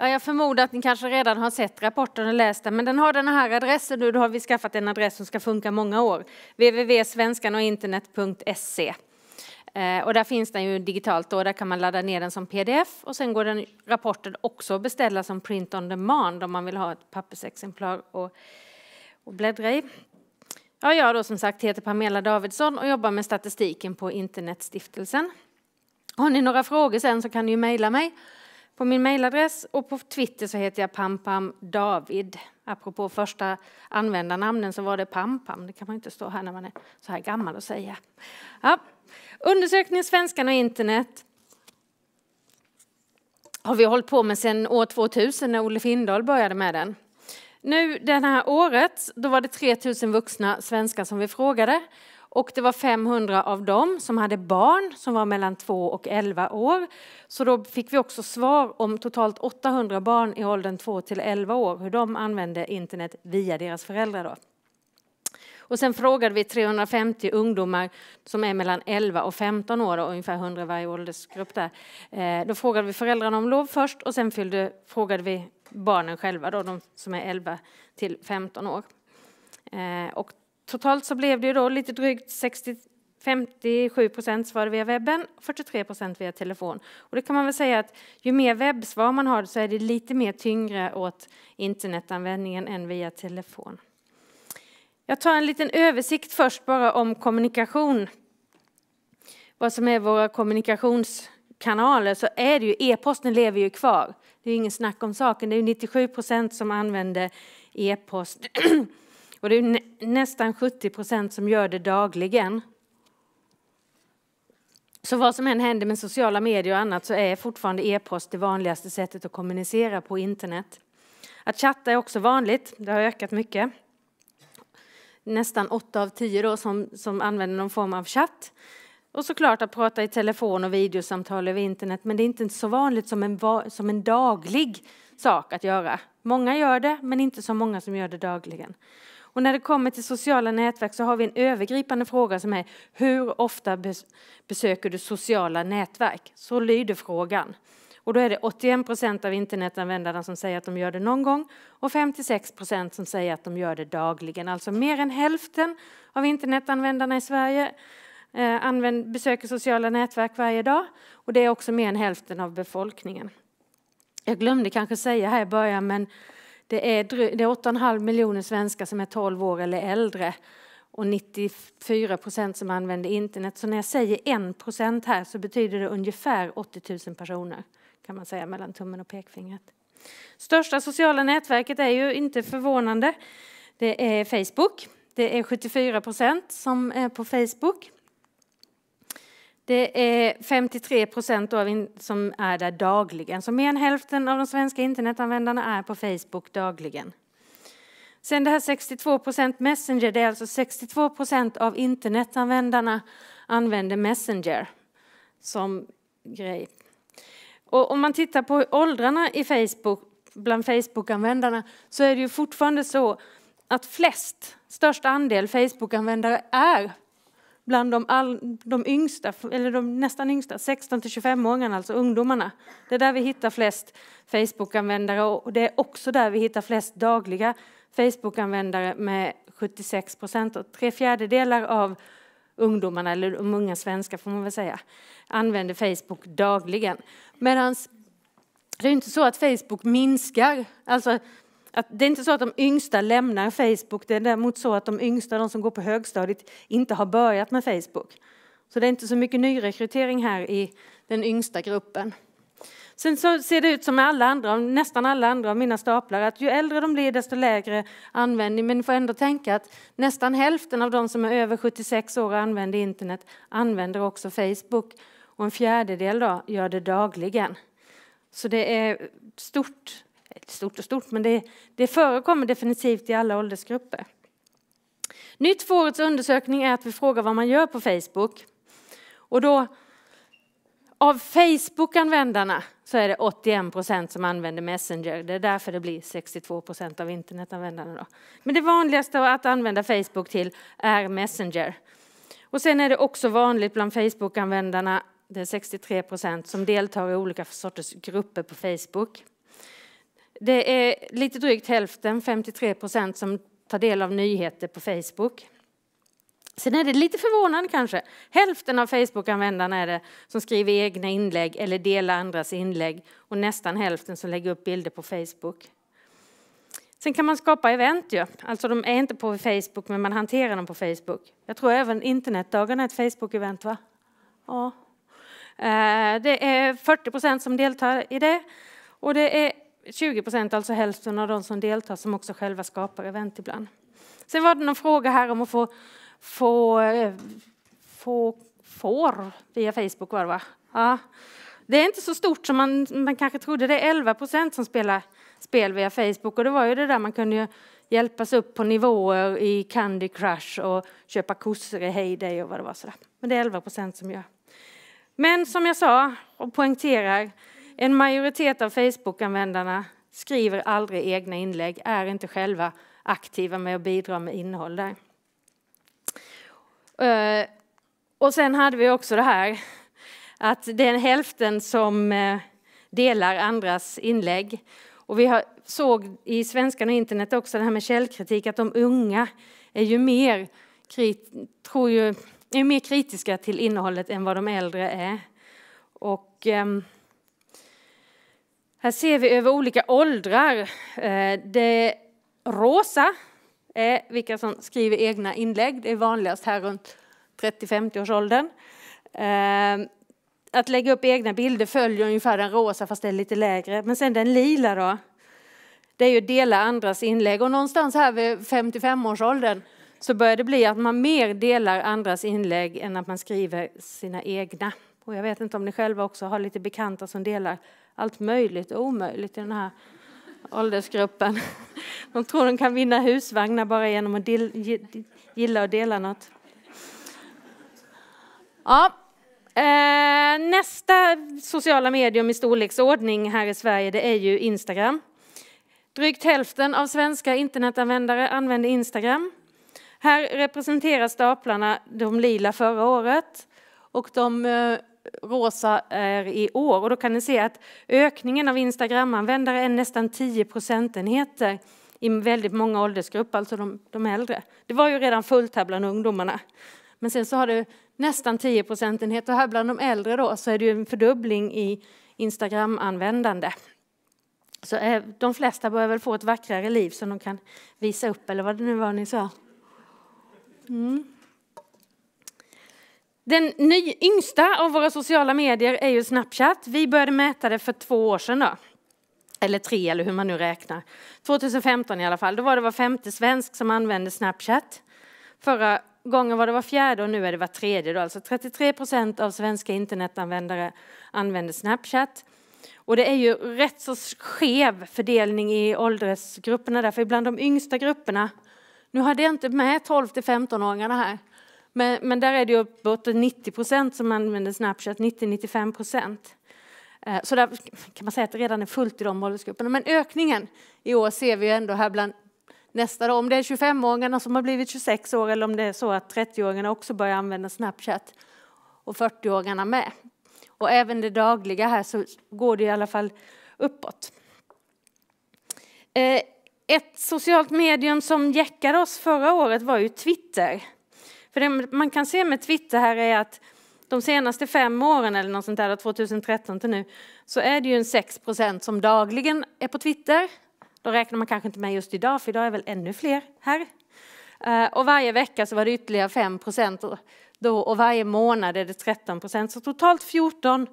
Jag förmodar att ni kanske redan har sett rapporten och läst den, men den har den här adressen nu. Då har vi skaffat en adress som ska funka många år. www.svenskanoginternet.se eh, och där finns den ju digitalt och där kan man ladda ner den som pdf och sen går den rapporten också att beställa som print on demand om man vill ha ett pappersexemplar och, och bläddra i. Ja, jag då som sagt heter Pamela Davidsson och jobbar med statistiken på Internetstiftelsen. Har ni några frågor sen så kan ni ju mejla mig på min mejladress och på Twitter så heter jag Pampam David. Apropå första användarnamnen så var det Pampam. Det kan man inte stå här när man är så här gammal och säga. Ja. Undersökningen Svenskarna och internet har vi hållit på med sedan år 2000 när Olle Findahl började med den. Nu det här året, då var det 3000 vuxna svenskar som vi frågade och det var 500 av dem som hade barn som var mellan 2 och 11 år. Så då fick vi också svar om totalt 800 barn i åldern 2 till 11 år, hur de använde internet via deras föräldrar. Då. Och sen frågade vi 350 ungdomar som är mellan 11 och 15 år, och ungefär 100 varje åldersgrupp där. Eh, då frågade vi föräldrarna om lov först och sen fyllde, frågade vi barnen själva, då, de som är 11 till 15 år. Eh, och Totalt så blev det ju då lite drygt 60, 57 procent svar via webben, 43 procent via telefon. Och det kan man väl säga att ju mer webbsvar man har så är det lite mer tyngre åt internetanvändningen än via telefon. Jag tar en liten översikt först bara om kommunikation. Vad som är våra kommunikationskanaler så är det ju e-posten lever ju kvar. Det är ju ingen snack om saken. Det är ju 97 procent som använder e-post. Och det är nä nästan 70 procent som gör det dagligen. Så vad som än händer med sociala medier och annat så är fortfarande e-post det vanligaste sättet att kommunicera på internet. Att chatta är också vanligt, det har ökat mycket. Nästan 8 av 10 då som, som använder någon form av chatt. Och såklart att prata i telefon och videosamtal över internet men det är inte så vanligt som en, som en daglig sak att göra. Många gör det, men inte så många som gör det dagligen. Och när det kommer till sociala nätverk så har vi en övergripande fråga som är hur ofta besöker du sociala nätverk? Så lyder frågan. Och då är det 81 procent av internetanvändarna som säger att de gör det någon gång och 56 procent som säger att de gör det dagligen. Alltså mer än hälften av internetanvändarna i Sverige eh, besöker sociala nätverk varje dag och det är också mer än hälften av befolkningen. Jag glömde kanske säga här i början men det är, det är 8,5 miljoner svenskar som är 12 år eller äldre och 94 procent som använder internet. Så när jag säger 1 procent här så betyder det ungefär 80 000 personer kan man säga mellan tummen och pekfingret. Största sociala nätverket är ju inte förvånande. Det är Facebook. Det är 74 procent som är på Facebook. Det är 53 procent som är där dagligen, så mer än hälften av de svenska internetanvändarna är på Facebook dagligen. Sen det här 62 procent Messenger, det är alltså 62 procent av internetanvändarna använder Messenger som grej. Och om man tittar på åldrarna i Facebook, bland Facebook-användarna så är det ju fortfarande så att flest, störst andel Facebook-användare är bland de, all, de yngsta, eller de nästan yngsta, 16 till 25-åringarna, alltså ungdomarna. Det är där vi hittar flest Facebook-användare och det är också där vi hittar flest dagliga Facebook-användare med 76 procent tre fjärdedelar av ungdomarna, eller de unga svenskar får man väl säga, använder Facebook dagligen. Medan det är inte så att Facebook minskar, alltså att det är inte så att de yngsta lämnar Facebook, det är däremot så att de yngsta, de som går på högstadiet, inte har börjat med Facebook. Så det är inte så mycket nyrekrytering här i den yngsta gruppen. Sen så ser det ut som med alla andra, nästan alla andra av mina staplar att ju äldre de blir desto lägre användning. Men ni får ändå tänka att nästan hälften av de som är över 76 år och använder internet använder också Facebook. Och en fjärdedel då gör det dagligen. Så det är stort stort och stort, men det, det förekommer definitivt i alla åldersgrupper. Nytt för årets undersökning är att vi frågar vad man gör på Facebook. Och då, av Facebook-användarna så är det 81 procent som använder Messenger. Det är därför det blir 62 procent av internetanvändarna. Då. Men det vanligaste att använda Facebook till är Messenger. Och sen är det också vanligt bland Facebook-användarna, det är 63 procent, som deltar i olika sorters grupper på Facebook. Det är lite drygt hälften, 53 procent, som tar del av nyheter på Facebook. Sen är det lite förvånande kanske. Hälften av Facebook-användarna är det som skriver egna inlägg eller delar andras inlägg och nästan hälften som lägger upp bilder på Facebook. Sen kan man skapa event ju. Alltså de är inte på Facebook men man hanterar dem på Facebook. Jag tror även internetdagarna är ett Facebook-event va? Ja. Eh, det är 40 procent som deltar i det. Och det är 20 procent, alltså hälften av de som deltar, som också själva skapar event ibland. Sen var det någon fråga här om att få, få, eh, få får via Facebook var det va? Ja. Det är inte så stort som man, man kanske trodde. Det är 11 procent som spelar spel via Facebook och det var ju det där man kunde hjälpas upp på nivåer i Candy Crush och köpa kossor i Heyday och vad det var sådär. Men det är 11 procent som gör. Men som jag sa och poängterar, en majoritet av Facebook-användarna skriver aldrig egna inlägg, är inte själva aktiva med att bidra med innehåll där. Eh, och sen hade vi också det här att det är en hälften som eh, delar andras inlägg. Och vi såg i Svenskan och internet också det här med källkritik, att de unga är ju mer, tror ju, är mer kritiska till innehållet än vad de äldre är. Och... Ehm, här ser vi över olika åldrar. Eh, det rosa är vilka som skriver egna inlägg. Det är vanligast här runt 30-50-årsåldern. Eh, att lägga upp egna bilder följer ungefär den rosa, fast det är lite lägre. Men sen den lila då, det är ju dela andras inlägg. Och någonstans här vid 55-årsåldern så börjar det bli att man mer delar andras inlägg än att man skriver sina egna. Och jag vet inte om ni själva också har lite bekanta som delar allt möjligt och omöjligt i den här åldersgruppen. De tror de kan vinna husvagnar bara genom att gilla och dela något. Ja. Eh, nästa sociala medium i storleksordning här i Sverige det är ju Instagram. Drygt hälften av svenska internetanvändare använder Instagram. Här representerar staplarna de lila förra året och de eh, rosa är i år. Och då kan ni se att ökningen av Instagram-användare är nästan 10 procentenheter i väldigt många åldersgrupper, alltså de, de äldre. Det var ju redan fullt här bland ungdomarna. Men sen så har du nästan 10 procentenheter. Och Här bland de äldre då så är det ju en fördubbling i Instagram-användande. Så eh, de flesta börjar väl få ett vackrare liv som de kan visa upp eller vad det nu var ni sa. Mm. Den ny, yngsta av våra sociala medier är ju Snapchat. Vi började mäta det för två år sedan. Då. Eller tre, eller hur man nu räknar. 2015 i alla fall. Då var det var femte svensk som använde Snapchat. Förra gången var det var fjärde och nu är det var tredje. Då. Alltså 33 procent av svenska internetanvändare använder Snapchat. Och det är ju rätt så skev fördelning i åldersgrupperna därför bland de yngsta grupperna, nu hade jag inte med 12 till 15-åringarna här, men, men där är det uppåt 90 procent som använder Snapchat, 90-95 procent. Eh, så där kan man säga att det redan är fullt i de åldersgrupperna. Men ökningen i år ser vi ändå här bland nästa Om det är 25-åringarna som har blivit 26 år eller om det är så att 30-åringarna också börjar använda Snapchat och 40-åringarna med. Och även det dagliga här så går det i alla fall uppåt. Eh, ett socialt medium som jäckade oss förra året var ju Twitter. För det man kan se med Twitter här är att de senaste fem åren, eller något sånt där, 2013 till nu, så är det ju en 6 som dagligen är på Twitter. Då räknar man kanske inte med just idag, för idag är väl ännu fler här. Eh, och varje vecka så var det ytterligare 5 då, och varje månad är det 13 så totalt 14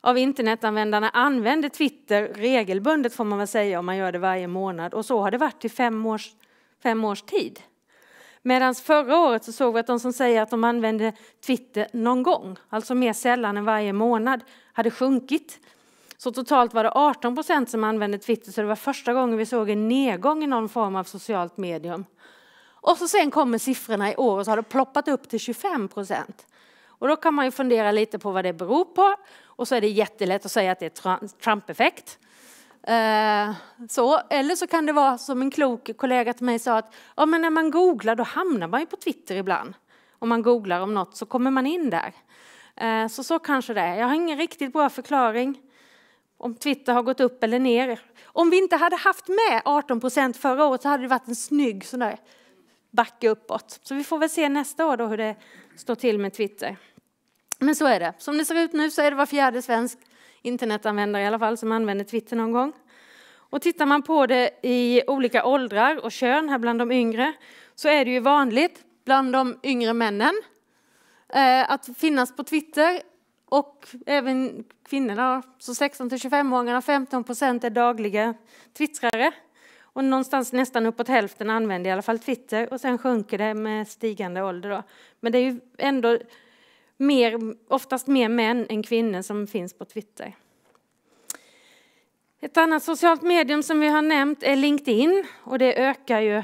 av internetanvändarna använder Twitter regelbundet får man väl säga om man gör det varje månad och så har det varit i fem års, fem års tid. Medan förra året så såg vi att de som säger att de använder Twitter någon gång, alltså mer sällan än varje månad, hade sjunkit. Så totalt var det 18 procent som använde Twitter, så det var första gången vi såg en nedgång i någon form av socialt medium. Och så sen kommer siffrorna i år och så har det ploppat upp till 25 procent. Och då kan man ju fundera lite på vad det beror på. Och så är det jättelätt att säga att det är Trump-effekt. Eh, så. Eller så kan det vara som en klok kollega till mig sa att ja, men när man googlar då hamnar man ju på Twitter ibland. Om man googlar om något så kommer man in där. Eh, så så kanske det är. Jag har ingen riktigt bra förklaring om Twitter har gått upp eller ner. Om vi inte hade haft med 18 procent förra året så hade det varit en snygg sån där backe uppåt. Så vi får väl se nästa år då hur det står till med Twitter. Men så är det. Som det ser ut nu så är det var fjärde svensk internetanvändare i alla fall som använder Twitter någon gång. Och tittar man på det i olika åldrar och kön här bland de yngre så är det ju vanligt bland de yngre männen eh, att finnas på Twitter och även kvinnorna, så 16 till 25-åringarna, 15 procent är dagliga twittrare. Och någonstans nästan uppåt hälften använder i alla fall Twitter och sen sjunker det med stigande ålder. Då. Men det är ju ändå mer, oftast mer män än kvinnor som finns på Twitter. Ett annat socialt medium som vi har nämnt är LinkedIn och det ökar ju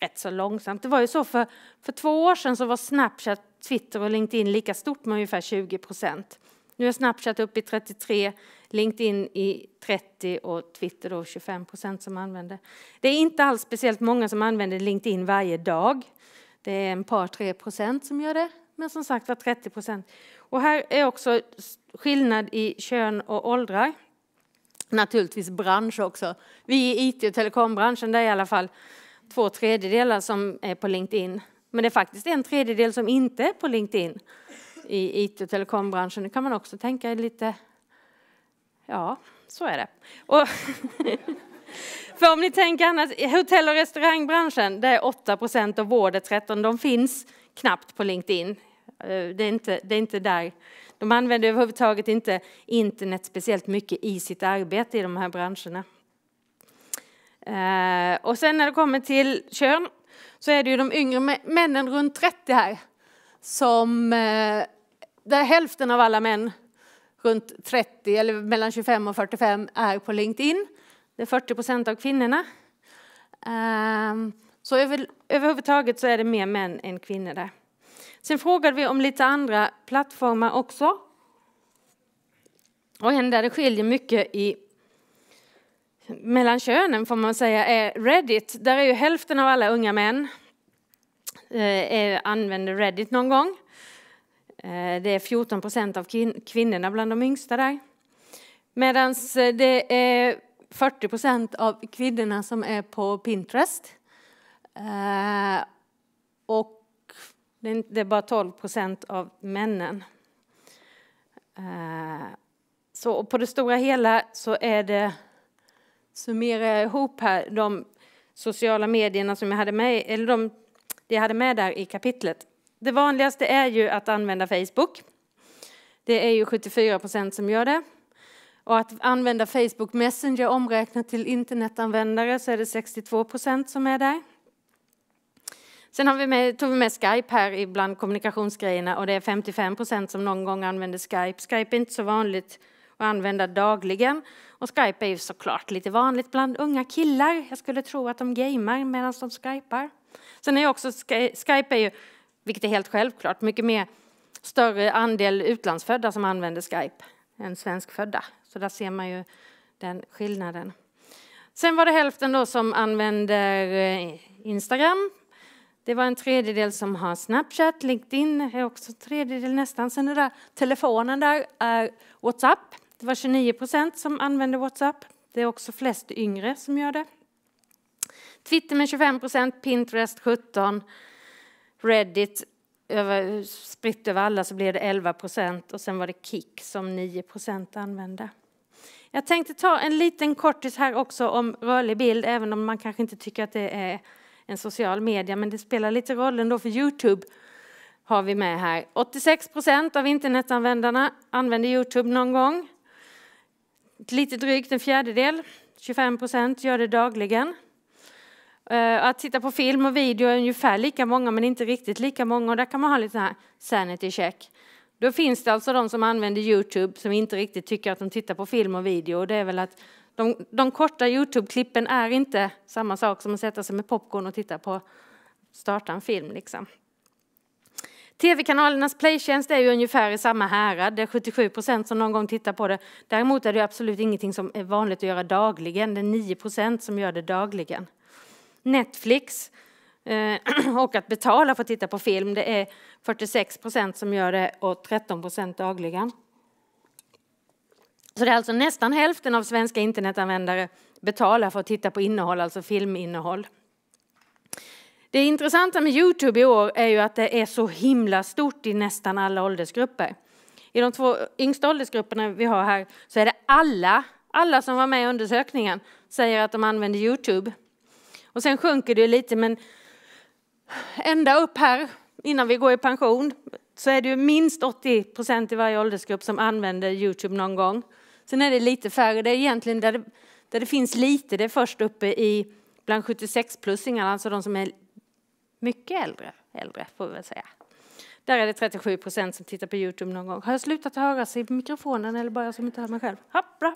rätt så långsamt. Det var ju så för, för två år sedan så var Snapchat, Twitter och LinkedIn lika stort med ungefär 20 procent. Nu är Snapchat uppe i 33, LinkedIn i 30 och Twitter då 25 procent som använder. Det är inte alls speciellt många som använder LinkedIn varje dag. Det är en par, tre procent som gör det men som sagt var 30 procent. Och här är också skillnad i kön och åldrar. Naturligtvis bransch också. Vi i IT och telekombranschen, där är i alla fall två tredjedelar som är på LinkedIn. Men det är faktiskt en tredjedel som inte är på LinkedIn i IT och telekombranschen. Det kan man också tänka lite... Ja, så är det. Och För om ni tänker annars, hotell och restaurangbranschen, där är 8 procent och vård är 13. De finns knappt på LinkedIn Eh, det är inte, det är inte där. De använder överhuvudtaget inte internet speciellt mycket i sitt arbete i de här branscherna. Eh, och sen när det kommer till kön så är det ju de yngre männen runt 30 här som, eh, där hälften av alla män runt 30 eller mellan 25 och 45 är på LinkedIn. Det är 40 procent av kvinnorna. Så överhuvudtaget så är det mer män än kvinnor där. Sen frågade vi om lite andra plattformar också. Och en där det skiljer mycket i mellan könen får man säga är Reddit. Där är ju hälften av alla unga män eh, använder Reddit någon gång. Eh, det är 14 procent av kvin kvinnorna bland de yngsta där. Medan eh, det är 40 procent av kvinnorna som är på Pinterest. Eh, och det är bara 12 procent av männen. Eh, så på det stora hela så är det, summerar jag ihop här, de sociala medierna som jag hade med, eller de, det jag hade med där i kapitlet. Det vanligaste är ju att använda Facebook. Det är ju 74 procent som gör det. Och att använda Facebook Messenger omräknat till internetanvändare så är det 62 procent som är där. Sen har vi med, tog vi med Skype här ibland kommunikationsgrejerna och det är 55 procent som någon gång använder Skype. Skype är inte så vanligt att använda dagligen och Skype är ju såklart lite vanligt bland unga killar. Jag skulle tro att de gamer medan de skypar. Sen är också Skype är ju, vilket är helt självklart, mycket mer större andel utlandsfödda som använder Skype än svenskfödda. Så där ser man ju den skillnaden. Sen var det hälften då som använder eh, Instagram det var en tredjedel som har Snapchat, LinkedIn är också en tredjedel nästan. Sen det där telefonen där är Whatsapp. Det var 29 procent som använde Whatsapp. Det är också flest yngre som gör det. Twitter med 25 procent, Pinterest 17, Reddit över, spritt över alla så blev det 11 procent och sen var det Kik som 9 procent använde. Jag tänkte ta en liten kortis här också om rörlig bild, även om man kanske inte tycker att det är en social media, men det spelar lite roll ändå för Youtube har vi med här. 86 procent av internetanvändarna använder Youtube någon gång. Lite drygt en fjärdedel, 25 procent, gör det dagligen. Eh, att titta på film och video är ungefär lika många, men inte riktigt lika många. Och där kan man ha lite här sanity check. Då finns det alltså de som använder Youtube som inte riktigt tycker att de tittar på film och video. Och det är väl att de, de korta Youtube-klippen är inte samma sak som att sätta sig med popcorn och titta på, starta en film liksom. Tv-kanalernas playtjänst är ju ungefär i samma härad, det är 77 procent som någon gång tittar på det. Däremot är det absolut ingenting som är vanligt att göra dagligen, det är 9 procent som gör det dagligen. Netflix eh, och att betala för att titta på film, det är 46 procent som gör det och 13 procent dagligen. Så det är alltså nästan hälften av svenska internetanvändare betalar för att titta på innehåll, alltså filminnehåll. Det intressanta med Youtube i år är ju att det är så himla stort i nästan alla åldersgrupper. I de två yngsta åldersgrupperna vi har här så är det alla, alla som var med i undersökningen säger att de använder Youtube. Och sen sjunker det lite men ända upp här innan vi går i pension så är det ju minst 80 procent i varje åldersgrupp som använder Youtube någon gång. Sen är det lite färre. Det är egentligen där det, där det finns lite, det är först uppe i bland 76-plussingarna, alltså de som är mycket äldre, äldre får vi väl säga. Där är det 37 procent som tittar på Youtube någon gång. Har jag slutat höras i mikrofonen eller bara jag som inte hör mig själv? Ja, bra.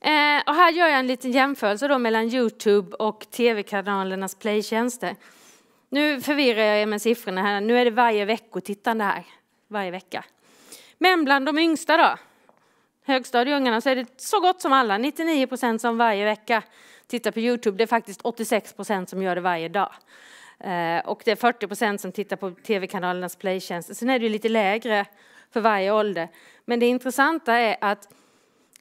Eh, och här gör jag en liten jämförelse då mellan Youtube och tv-kanalernas playtjänster. Nu förvirrar jag er med siffrorna här. Nu är det varje veckotittande här, varje vecka. Men bland de yngsta då, högstadieungarna så är det så gott som alla, 99 procent som varje vecka tittar på Youtube. Det är faktiskt 86 procent som gör det varje dag. Eh, och det är 40 procent som tittar på tv-kanalernas playtjänster. Sen är det ju lite lägre för varje ålder. Men det intressanta är att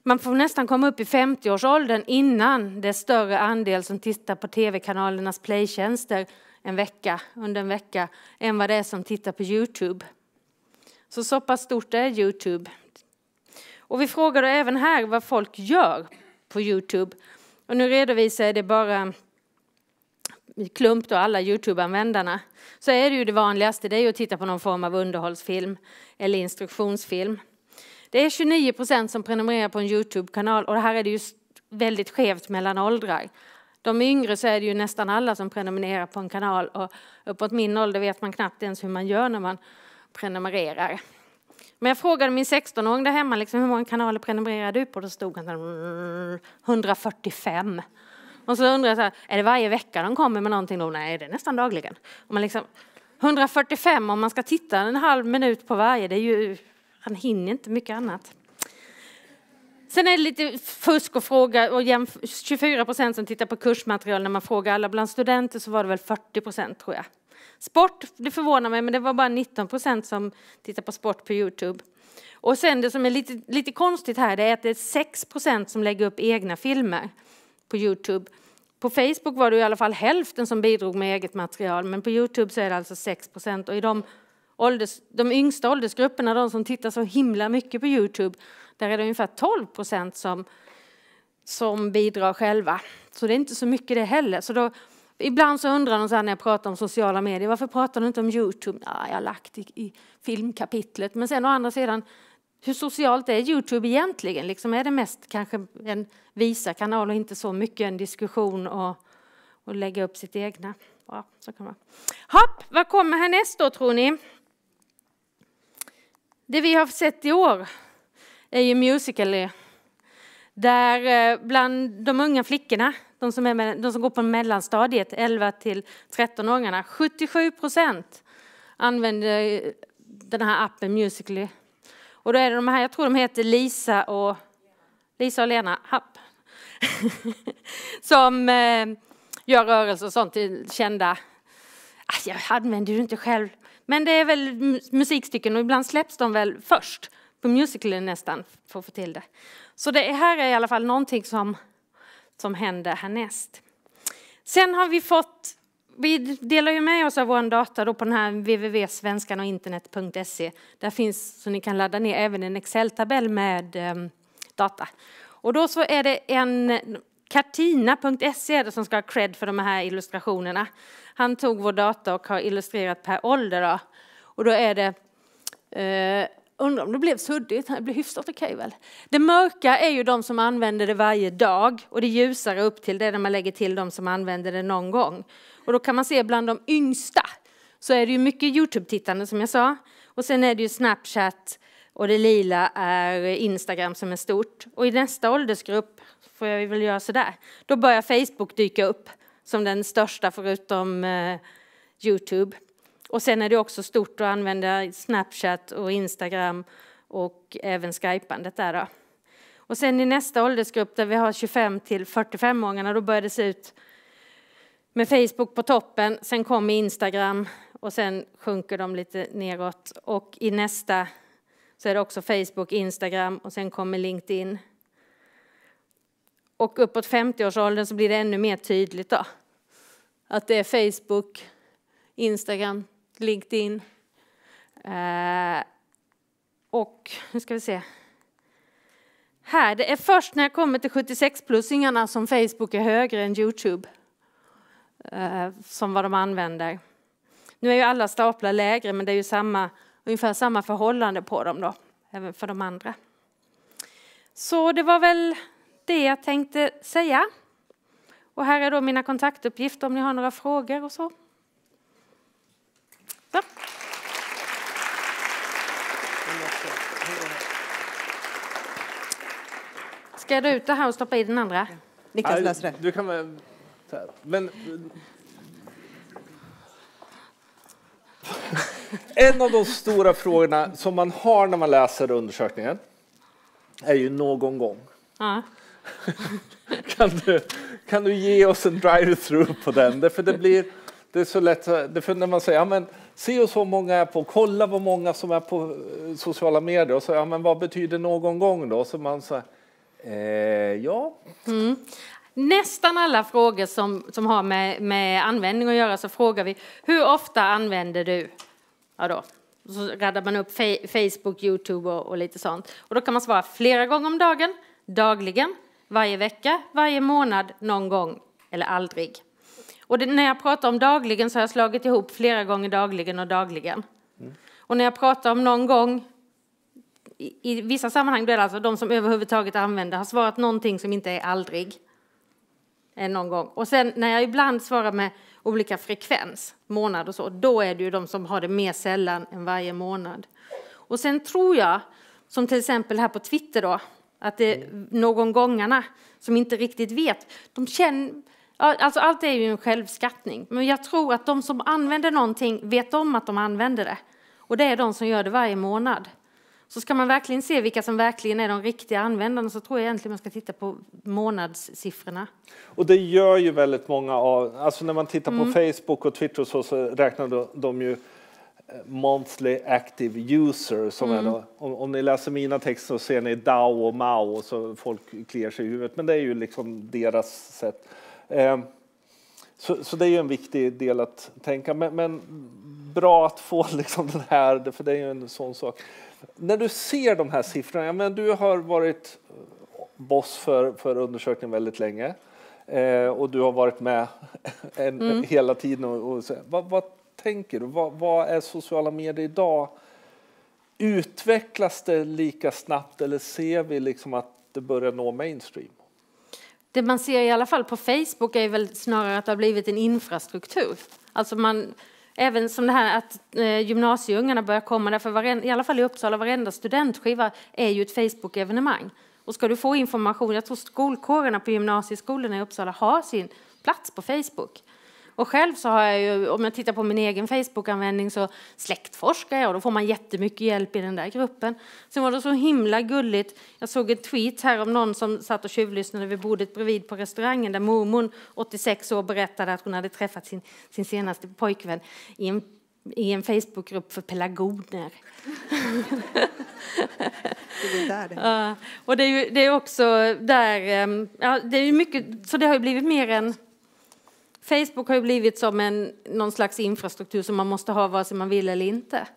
man får nästan komma upp i 50-årsåldern innan det är större andel som tittar på tv-kanalernas playtjänster en vecka, under en vecka än vad det är som tittar på Youtube. Så så pass stort är Youtube. Och vi frågade även här vad folk gör på Youtube. Och nu redovisar jag det bara i klump då alla Youtube-användarna. Så är det ju det vanligaste, det är ju att titta på någon form av underhållsfilm eller instruktionsfilm. Det är 29 procent som prenumererar på en Youtube-kanal och här är det ju väldigt skevt mellan åldrar. De yngre så är det ju nästan alla som prenumererar på en kanal och uppåt min ålder vet man knappt ens hur man gör när man prenumererar. Men jag frågade min 16-åring där hemma liksom, hur många kanaler prenumererar du på? Då stod han 145. Mm, och så undrar jag så här, är det varje vecka de kommer med någonting då? Nej, det är nästan dagligen. Och man liksom, 145 om man ska titta en halv minut på varje, det är ju, han hinner inte mycket annat. Sen är det lite fusk att fråga, och 24 procent som tittar på kursmaterial när man frågar alla. Bland studenter så var det väl 40 procent tror jag. Sport, det förvånar mig, men det var bara 19 procent som tittar på sport på Youtube. Och sen det som är lite, lite konstigt här, det är att det är 6 procent som lägger upp egna filmer på Youtube. På Facebook var det i alla fall hälften som bidrog med eget material, men på Youtube så är det alltså 6 procent. Och i de, ålders, de yngsta åldersgrupperna, de som tittar så himla mycket på Youtube, där är det ungefär 12 procent som, som bidrar själva. Så det är inte så mycket det heller. Så då, Ibland så undrar de så när jag pratar om sociala medier, varför pratar du inte om Youtube? Ja, jag har lagt det i filmkapitlet. Men sen å andra sidan, hur socialt är Youtube egentligen? Liksom är det mest kanske en visa kanal och inte så mycket en diskussion och, och lägga upp sitt egna? Ja, så kan man. Hopp, vad kommer härnäst då tror ni? Det vi har sett i år är ju Musical.ly. Där eh, bland de unga flickorna de som, är, de som går på mellanstadiet, 11 till 13-åringarna. 77 procent använder den här appen Musically. Och då är det de här, jag tror de heter Lisa och, Lisa och Lena Happ. som eh, gör rörelser och sånt till kända, ah, jag använder ju inte själv, men det är väl musikstycken och ibland släpps de väl först på Musically nästan för att få till det. Så det här är i alla fall någonting som som händer härnäst. Sen har vi fått, vi delar ju med oss av vår data då på den här www.svenskanoginternet.se. Där finns, så ni kan ladda ner, även en Excel-tabell med um, data. Och då så är det en Katina.se som ska ha cred för de här illustrationerna. Han tog vår data och har illustrerat per ålder. Då. Och då är det eh, Undrar om det blev suddigt, det blev hyfsat okej väl? Det mörka är ju de som använder det varje dag och det ljusare upp till det är när man lägger till de som använder det någon gång. Och då kan man se bland de yngsta så är det ju mycket Youtube-tittande som jag sa och sen är det ju Snapchat och det lila är Instagram som är stort. Och i nästa åldersgrupp får jag väl göra sådär. Då börjar Facebook dyka upp som den största förutom eh, Youtube. Och sen är det också stort att använda Snapchat och Instagram och även skypandet där då. Och sen i nästa åldersgrupp där vi har 25 till 45-åringarna, då börjar det se ut med Facebook på toppen, sen kommer Instagram och sen sjunker de lite neråt. Och i nästa så är det också Facebook, Instagram och sen kommer LinkedIn. Och uppåt 50-årsåldern så blir det ännu mer tydligt då. Att det är Facebook, Instagram, LinkedIn eh, och, nu ska vi se, här, det är först när jag kommer till 76-plussingarna som Facebook är högre än Youtube, eh, som vad de använder. Nu är ju alla staplar lägre, men det är ju samma, ungefär samma förhållande på dem då, även för de andra. Så det var väl det jag tänkte säga. Och här är då mina kontaktuppgifter om ni har några frågor och så. Tack. Ska dra ut det här och stoppa i den andra? Niklas löser det. Du kan väl... Men... En av de stora frågorna som man har när man läser undersökningen är ju någon gång. Ja. kan, du, kan du ge oss en drive-through på den? Därför det, det blir det är så lätt, därför när man säger ja, men se och så många är på, kolla vad många som är på eh, sociala medier och så, ja men vad betyder någon gång då? Så man så eh, ja. Mm. Nästan alla frågor som, som har med, med användning att göra så frågar vi hur ofta använder du? Ja då. Så raddar man upp Facebook, Youtube och, och lite sånt. Och då kan man svara flera gånger om dagen, dagligen, varje vecka, varje månad, någon gång eller aldrig. Och det, när jag pratar om dagligen så har jag slagit ihop flera gånger dagligen och dagligen. Mm. Och när jag pratar om någon gång, i, i vissa sammanhang då är det alltså de som överhuvudtaget använder har svarat någonting som inte är aldrig. Eh, någon gång. Och sen när jag ibland svarar med olika frekvens, månad och så, då är det ju de som har det mer sällan än varje månad. Och sen tror jag, som till exempel här på Twitter då, att det är mm. någon gångarna som inte riktigt vet. De känner, Alltså allt är ju en självskattning, men jag tror att de som använder någonting vet om att de använder det. Och det är de som gör det varje månad. Så ska man verkligen se vilka som verkligen är de riktiga användarna så tror jag egentligen man ska titta på månadssiffrorna. Och det gör ju väldigt många av, alltså när man tittar på mm. Facebook och Twitter så, så räknar de, de ju eh, monthly active user. Som mm. då, om, om, ni läser mina texter så ser ni DAO och MAO och så folk kliar sig i huvudet. Men det är ju liksom deras sätt. Ehm, så, så, det är ju en viktig del att tänka. Men, men bra att få liksom den här, för det är ju en sån sak. När du ser de här siffrorna, men du har varit eh, boss för, för undersökningen väldigt länge eh, och du har varit med en, mm. hela tiden. Och, och vad, vad, tänker du? Vad, vad, är sociala medier idag? Utvecklas det lika snabbt eller ser vi liksom att det börjar nå mainstream? det man ser i alla fall på Facebook är väl snarare att det har blivit en infrastruktur. Alltså man, även som det här att eh, gymnasieungarna börjar komma, därför varenda, i alla fall i Uppsala, varenda studentskiva är ju ett Facebook-evenemang. Och ska du få information, jag tror skolkårerna på gymnasieskolorna i Uppsala har sin plats på Facebook. Och själv så har jag ju, om jag tittar på min egen Facebook-användning så släktforskar jag och då får man jättemycket hjälp i den där gruppen. Sen var det så himla gulligt, jag såg en tweet här om någon som satt och tjuvlyssnade vid bordet bredvid på restaurangen där mormor 86 år berättade att hon hade träffat sin, sin senaste pojkvän i en i en Facebookgrupp för pelagoner. det där det. Ja, och det är ju det är också där, ehm, ja, det är mycket, så det har blivit mer en Facebook har ju blivit som en, någon slags infrastruktur som man måste ha vare sig man vill eller inte.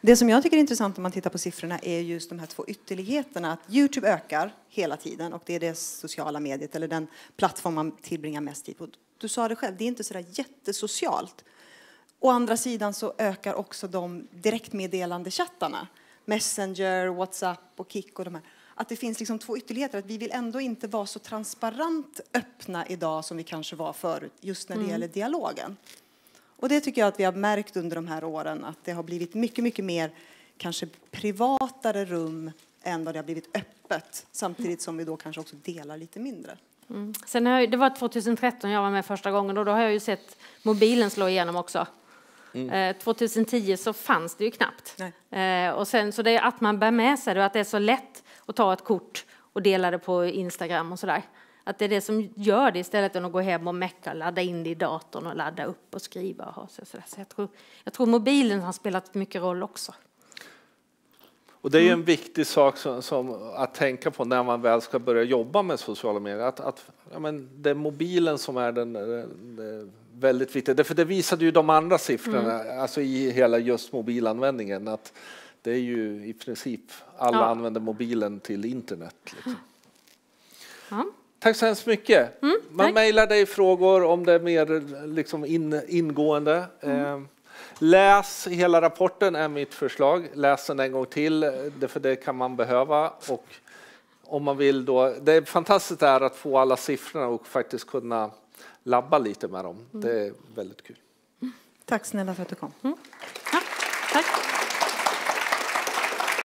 Det som jag tycker är intressant om man tittar på siffrorna är just de här två ytterligheterna. Att Youtube ökar hela tiden och det är det sociala mediet eller den plattform man tillbringar mest tid på. Du sa det själv, det är inte sådär jättesocialt. Å andra sidan så ökar också de direktmeddelande chattarna. Messenger, Whatsapp och Kik och de här att det finns liksom två ytterligheter. Att vi vill ändå inte vara så transparent öppna idag som vi kanske var förut just när det mm. gäller dialogen. Och det tycker jag att vi har märkt under de här åren att det har blivit mycket, mycket mer kanske privatare rum än vad det har blivit öppet samtidigt som vi då kanske också delar lite mindre. Mm. Sen jag, det var 2013 jag var med första gången och då har jag ju sett mobilen slå igenom också. Mm. 2010 eh, så fanns det ju knappt. Nej. Eh, och sen, så det är att man bär med sig det och att det är så lätt och ta ett kort och dela det på Instagram och sådär. Att det är det som gör det istället än att gå hem och mecka, ladda in det i datorn och ladda upp och skriva och ha sig sådär. Så jag tror, jag tror mobilen har spelat mycket roll också. Och det är ju en mm. viktig sak som, som, att tänka på när man väl ska börja jobba med sociala medier. Att, att ja, men det är mobilen som är den, den, den väldigt viktiga. För det visade ju de andra siffrorna mm. alltså i hela just mobilanvändningen. Att det är ju i princip alla ja. använder mobilen till internet. Liksom. Ja. Tack så hemskt mycket. Mm, Man mejlar dig frågor om det är mer liksom in, ingående. Mm. Ehm, läs hela rapporten är mitt förslag. Läs den en gång till, för det kan man behöva. Och om man vill då, det fantastiska är att få alla siffrorna och faktiskt kunna labba lite med dem. Mm. Det är väldigt kul. Mm. Tack snälla för att du kom. Mm. Ja, tack.